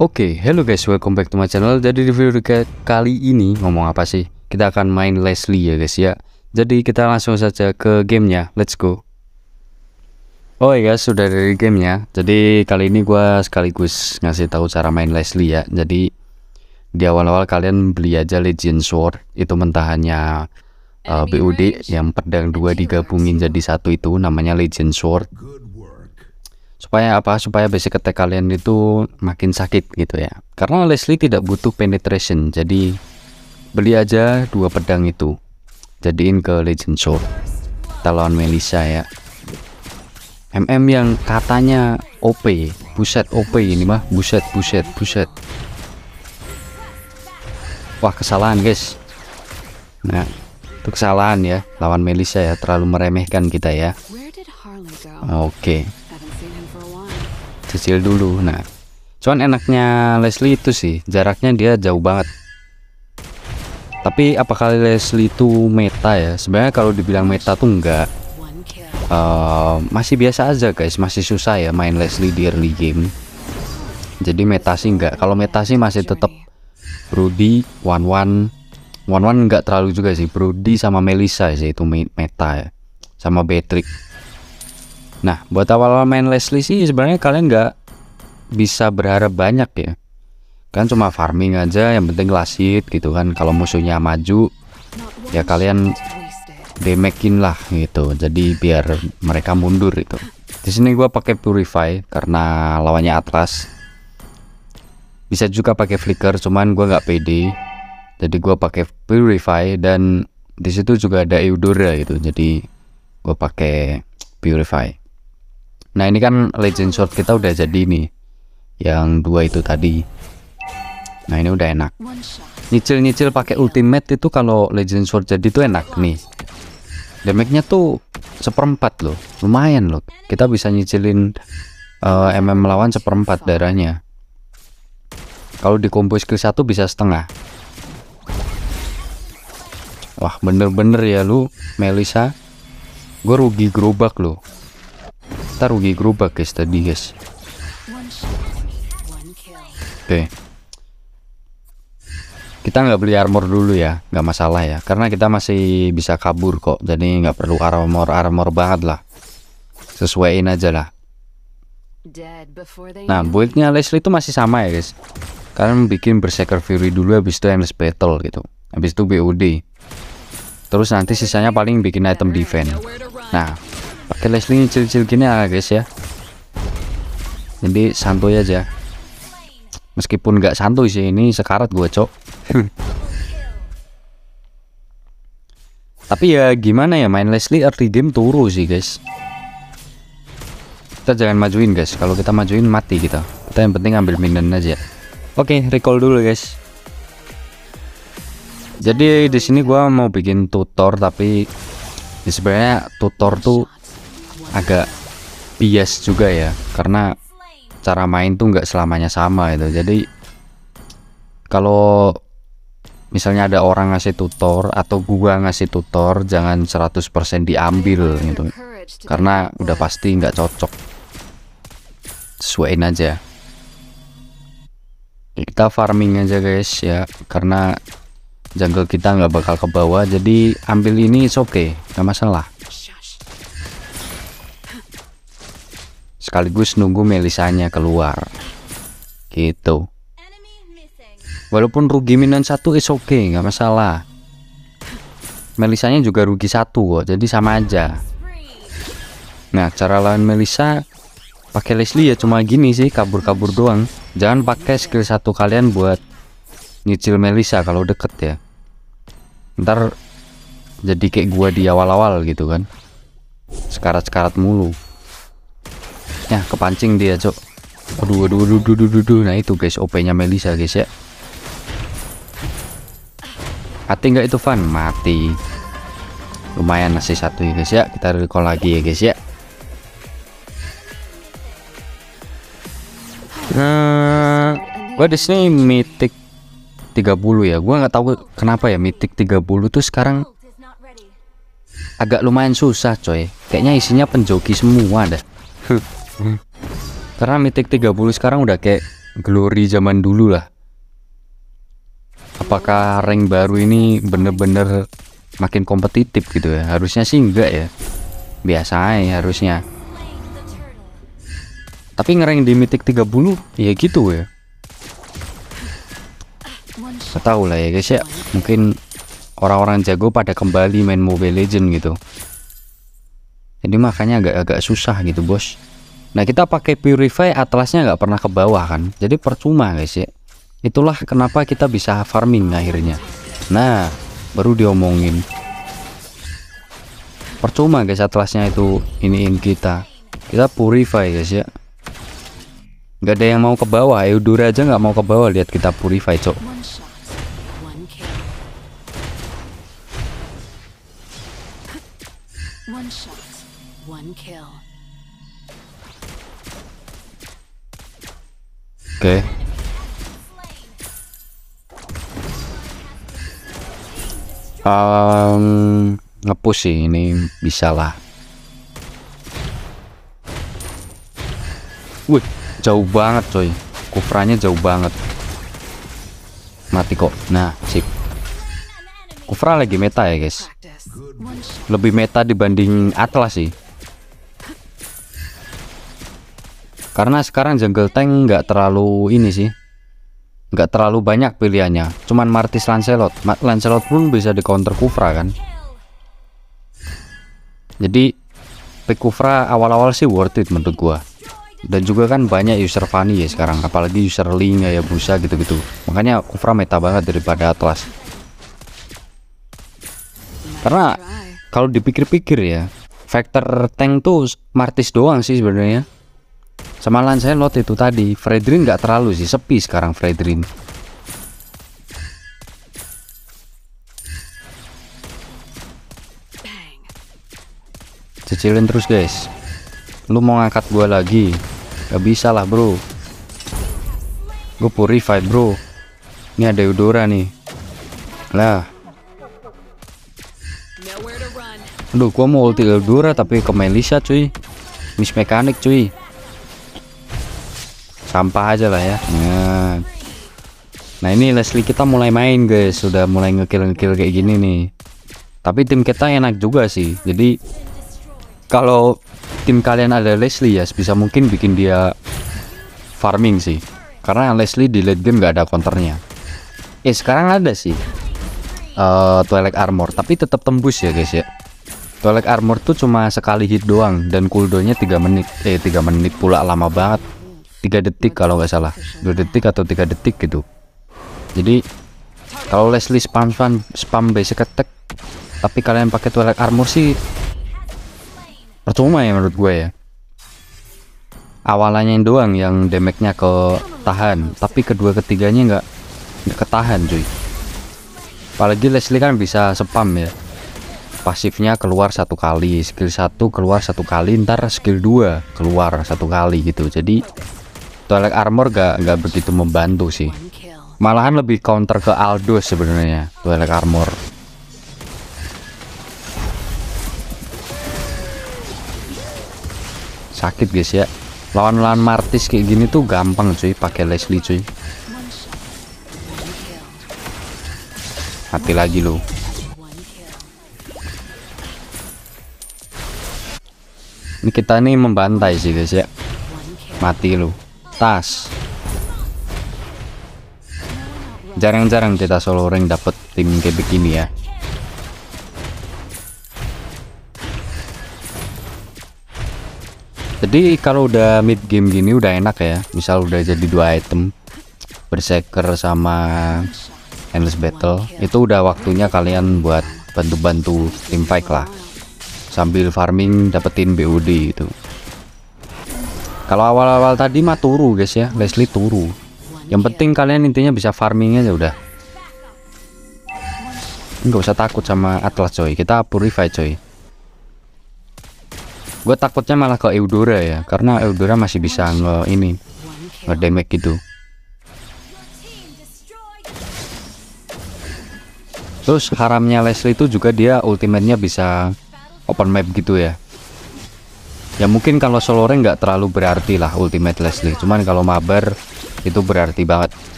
Oke, okay, hello guys, welcome back to my channel. Jadi di video kali ini ngomong apa sih? Kita akan main Leslie ya guys ya. Jadi kita langsung saja ke gamenya. Let's go. Oh iya guys, sudah dari gamenya. Jadi kali ini gue sekaligus ngasih tahu cara main Leslie ya. Jadi di awal-awal kalian beli aja Legend Sword itu mentahannya uh, BUD yang pedang dua digabungin jadi satu itu namanya Legend Sword supaya apa supaya basic attack kalian itu makin sakit gitu ya karena Leslie tidak butuh penetration jadi beli aja dua pedang itu jadiin ke Legend Sword kita lawan Melissa ya MM yang katanya OP buset OP ini mah buset buset buset wah kesalahan guys nah itu kesalahan ya lawan Melissa ya terlalu meremehkan kita ya oke okay cicil dulu nah cuman enaknya Leslie itu sih jaraknya dia jauh banget tapi apakah Leslie itu meta ya sebenarnya kalau dibilang meta tuh enggak uh, masih biasa aja guys masih susah ya main Leslie di early game jadi meta sih enggak kalau meta sih masih tetap Rudy One One One One enggak terlalu juga sih Rudy sama Melissa sih itu meta ya sama Patrick Nah, buat awal-awal main Leslie sih sebenarnya kalian nggak bisa berharap banyak ya. Kan cuma farming aja, yang penting lasit gitu kan. Kalau musuhnya maju, ya kalian demekin lah gitu. Jadi biar mereka mundur itu. Di sini gue pakai purify karena lawannya Atlas. Bisa juga pakai flicker, cuman gue nggak pede. Jadi gue pakai purify dan di situ juga ada Eudora gitu. Jadi gue pakai purify. Nah ini kan legend sword kita udah jadi nih Yang dua itu tadi Nah ini udah enak Nyicil-nyicil pakai ultimate itu kalau legend sword jadi tuh enak nih Damage-nya tuh seperempat loh Lumayan loh Kita bisa nyicilin uh, MM lawan seperempat darahnya Kalau di combo skill 1 bisa setengah Wah bener-bener ya lu Melisa Gue rugi gerobak loh kita rugi grup guys tadi guys, Oke. Okay. Kita nggak beli armor dulu ya, nggak masalah ya, karena kita masih bisa kabur kok, jadi nggak perlu armor armor banget lah. Sesuaiin aja lah. Nah, buildnya Leslie itu masih sama ya guys. Kalian bikin berserker Fury dulu, habis itu endless battle gitu, habis itu BOD. Terus nanti sisanya paling bikin item defense. Nah, Oke, Leslie cil-cil gini ya guys ya jadi santuy aja meskipun nggak santuy sih ini sekarat gue cok tapi ya gimana ya main Leslie early game turu sih guys kita jangan majuin guys kalau kita majuin mati kita kita yang penting ambil minion aja oke recall dulu guys jadi di sini gue mau bikin tutor tapi sebenarnya tutor tuh agak bias juga ya karena cara main tuh nggak selamanya sama itu jadi kalau misalnya ada orang ngasih tutor atau gua ngasih tutor jangan 100% diambil gitu karena udah pasti nggak cocok sesuaiin aja kita farming aja guys ya karena jungle kita nggak bakal ke bawah jadi ambil ini oke okay, nggak masalah sekaligus nunggu Melisanya keluar gitu walaupun rugi minion satu is oke okay, nggak masalah Melisanya juga rugi satu kok jadi sama aja nah cara lawan Melisa pakai Leslie ya cuma gini sih kabur-kabur doang jangan pakai skill satu kalian buat nyicil Melisa kalau deket ya ntar jadi kayak gua di awal-awal gitu kan sekarat-sekarat mulu atasnya kepancing dia cok aduh aduh aduh aduh aduh, aduh. nah itu guys OP nya Melisa guys ya mati nggak itu fan mati lumayan masih satu ya guys ya kita recall lagi ya guys ya nah gua disini sini mitik 30 ya gua nggak tahu kenapa ya mitik 30 tuh sekarang agak lumayan susah coy kayaknya isinya penjoki semua dah Hmm. Karena Mythic 30 sekarang udah kayak glory zaman dulu lah. Apakah rank baru ini bener-bener makin kompetitif gitu ya? Harusnya sih enggak ya. Biasa ya harusnya. Tapi ngereng di Mythic 30 ya gitu ya. Tahu lah ya guys ya. Mungkin orang-orang jago pada kembali main Mobile Legend gitu. Jadi makanya agak-agak susah gitu bos. Nah kita pakai purify atlasnya nggak pernah ke bawah kan jadi percuma guys ya Itulah kenapa kita bisa farming akhirnya Nah baru diomongin Percuma guys atlasnya itu iniin kita Kita purify guys ya Nggak ada yang mau ke bawah Eudora aja nggak mau ke bawah lihat kita purify cok One kill. Oke. Okay. Um, ngepush sih ini bisa lah. Wih, jauh banget coy. Kufranya jauh banget. Mati kok. Nah, sip. Kufra lagi meta ya, guys. Lebih meta dibanding Atlas sih. karena sekarang jungle tank nggak terlalu ini sih nggak terlalu banyak pilihannya cuman Martis Lancelot Lancelot pun bisa di counter Kufra kan jadi pick Kufra awal-awal sih worth it menurut gua dan juga kan banyak user Fanny ya sekarang apalagi user link ya busa gitu-gitu makanya Kufra meta banget daripada Atlas karena kalau dipikir-pikir ya factor tank tuh Martis doang sih sebenarnya sama Lancelot itu tadi, Fredrin nggak terlalu sih, sepi sekarang Fredrin. Cicilin terus guys. Lu mau ngangkat gue lagi? Gak bisa lah bro. Gue purified bro. Ini ada Eudora nih. Lah. Aduh, Gue mau ulti Eudora tapi ke Melissa cuy. Miss mekanik cuy sampah aja lah ya nah. nah ini Leslie kita mulai main guys sudah mulai ngekill ngekill kayak gini nih tapi tim kita enak juga sih jadi kalau tim kalian ada Leslie ya bisa mungkin bikin dia farming sih karena Leslie di late game nggak ada counternya eh sekarang ada sih uh, eh, toilet Armor tapi tetap tembus ya guys ya Toilet Armor tuh cuma sekali hit doang dan cooldownnya 3 menit eh 3 menit pula lama banget tiga detik kalau nggak salah dua detik atau tiga detik gitu jadi kalau Leslie spam spam, spam basic attack tapi kalian pakai toilet armor sih percuma ya menurut gue ya awalannya yang doang yang damage-nya ke tahan tapi kedua ketiganya nggak nggak ketahan cuy apalagi Leslie kan bisa spam ya pasifnya keluar satu kali skill satu keluar satu kali ntar skill dua keluar satu kali gitu jadi Twilight Armor gak, gak begitu membantu sih Malahan lebih counter ke Aldo sebenarnya Twilight Armor Sakit guys ya Lawan-lawan Martis kayak gini tuh gampang cuy pakai Leslie cuy Mati lagi lu Ini kita nih membantai sih guys ya Mati lu atas jarang-jarang kita solo rank dapet tim kayak begini ya jadi kalau udah mid game gini udah enak ya misal udah jadi dua item berseker sama endless battle itu udah waktunya kalian buat bantu-bantu tim fight lah sambil farming dapetin BOD itu kalau awal-awal tadi mah turu guys ya Leslie turu yang penting kalian intinya bisa farming aja udah nggak usah takut sama Atlas coy kita purify coy gue takutnya malah ke Eudora ya karena Eudora masih bisa nge ini damage gitu terus haramnya Leslie itu juga dia ultimate-nya bisa open map gitu ya ya mungkin kalau solo rank nggak terlalu berarti lah ultimate Leslie cuman kalau mabar itu berarti banget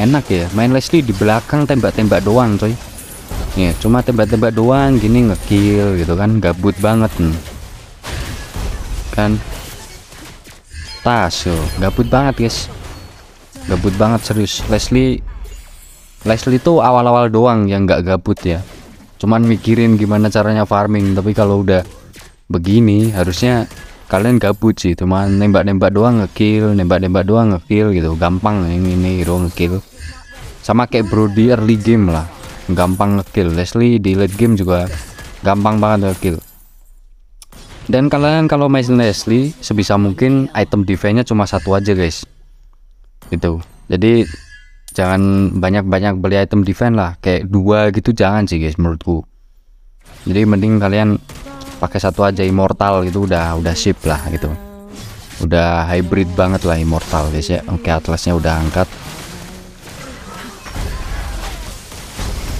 enak ya main Leslie di belakang tembak-tembak doang coy ya cuma tembak-tembak doang gini ngekill gitu kan gabut banget nih. Hmm. kan tas yuk. gabut banget guys gabut banget serius Leslie Leslie itu awal-awal doang yang nggak gabut ya cuman mikirin gimana caranya farming tapi kalau udah begini harusnya kalian gabut sih cuman nembak-nembak doang ngekill nembak-nembak doang ngekill gitu gampang ini ini hero ngekill sama kayak bro di early game lah gampang ngekill Leslie di late game juga gampang banget ngekill dan kalian kalau main Leslie sebisa mungkin item defense-nya cuma satu aja guys gitu jadi jangan banyak-banyak beli item defense lah kayak dua gitu jangan sih guys menurutku jadi mending kalian pakai satu aja immortal gitu udah udah sip lah gitu udah hybrid banget lah immortal guys ya oke atlasnya udah angkat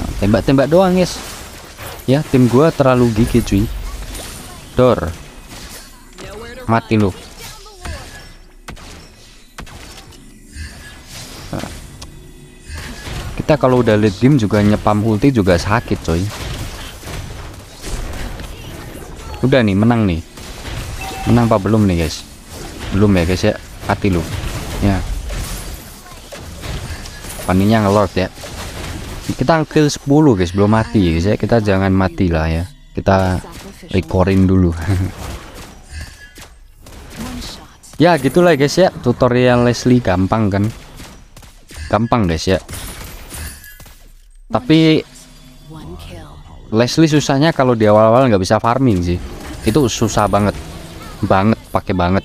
nah, tembak-tembak doang guys ya tim gua terlalu gigi cuy dor mati loh kita kalau udah lead game juga nyepam ulti juga sakit coy udah nih menang nih menang apa belum nih guys belum ya guys ya hati lu ya paninya ngelord ya kita kill 10 guys belum mati ya guys ya kita jangan mati lah ya kita recordin dulu ya gitulah guys ya tutorial Leslie gampang kan gampang guys ya tapi Leslie susahnya kalau di awal-awal nggak bisa farming sih. Itu susah banget. Banget, pakai banget.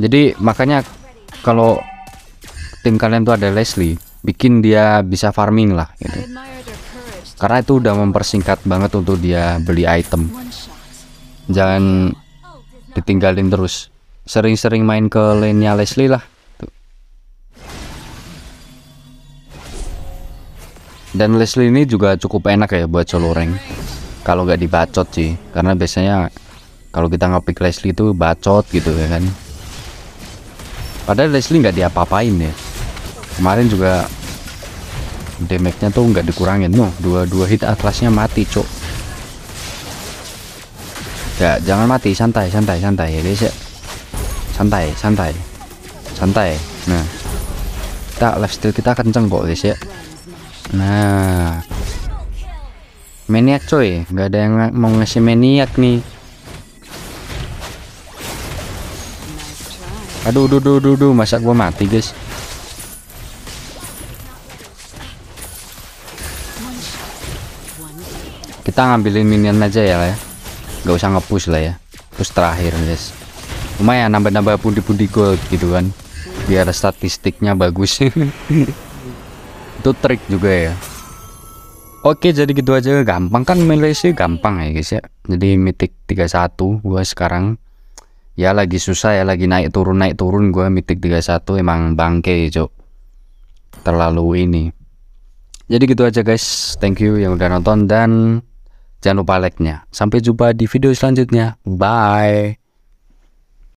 Jadi makanya kalau tim kalian tuh ada Leslie, bikin dia bisa farming lah gitu. Karena itu udah mempersingkat banget untuk dia beli item. Jangan ditinggalin terus. Sering-sering main ke lane-nya Leslie lah. Dan Leslie ini juga cukup enak ya buat solo rank. Kalau nggak dibacot sih, karena biasanya kalau kita ngepick Leslie itu bacot gitu ya kan. Padahal Leslie nggak diapa-apain ya. Kemarin juga damage-nya tuh nggak dikurangin. No, dua-dua hit atlasnya mati, cok. Ya, jangan mati, santai, santai, santai ya guys ya. Santai, santai. Santai. Nah. Kita still kita kenceng kok guys ya. Nah. Maniak coy, nggak ada yang mau ngasih maniak nih. Aduh, duh, duh, duh, duh, masa gua mati, guys. Kita ngambilin minion aja ya lah ya. Gak usah ngepush lah ya. push terakhir, guys. Lumayan nambah-nambah pundi-pundi gold gitu kan. Biar statistiknya bagus. itu trik juga ya Oke jadi gitu aja gampang kan milih sih gampang ya guys ya jadi mitik 31 gua sekarang ya lagi susah ya lagi naik turun naik turun gua mitik 31 emang bangke cok terlalu ini jadi gitu aja guys thank you yang udah nonton dan jangan lupa like nya sampai jumpa di video selanjutnya bye